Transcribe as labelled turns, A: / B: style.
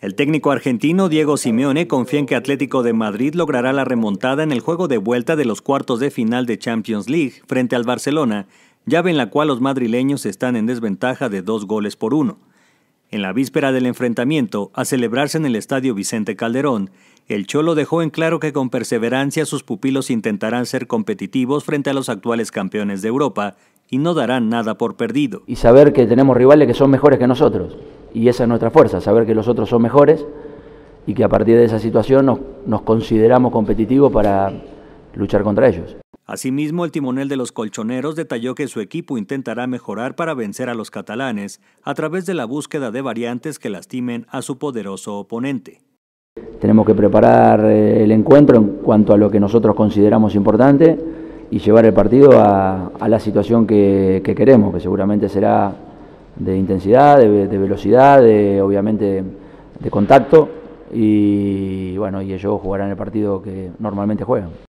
A: El técnico argentino Diego Simeone confía en que Atlético de Madrid logrará la remontada en el juego de vuelta de los cuartos de final de Champions League frente al Barcelona, llave en la cual los madrileños están en desventaja de dos goles por uno. En la víspera del enfrentamiento, a celebrarse en el estadio Vicente Calderón, el Cholo dejó en claro que con perseverancia sus pupilos intentarán ser competitivos frente a los actuales campeones de Europa y no darán nada por perdido.
B: Y saber que tenemos rivales que son mejores que nosotros y esa es nuestra fuerza, saber que los otros son mejores y que a partir de esa situación nos, consideramos competitivos para luchar contra ellos.
A: Asimismo, el timonel de los colchoneros detalló que su equipo intentará mejorar para vencer a los catalanes a través de la búsqueda de variantes que lastimen a su poderoso oponente.
B: Tenemos que preparar eh, el encuentro en cuanto a lo que nosotros consideramos importante y llevar el partido a, la situación que, que queremos, que seguramente será de intensidad, de, velocidad, de, obviamente de contacto y bueno, y ellos jugarán el partido que normalmente juegan.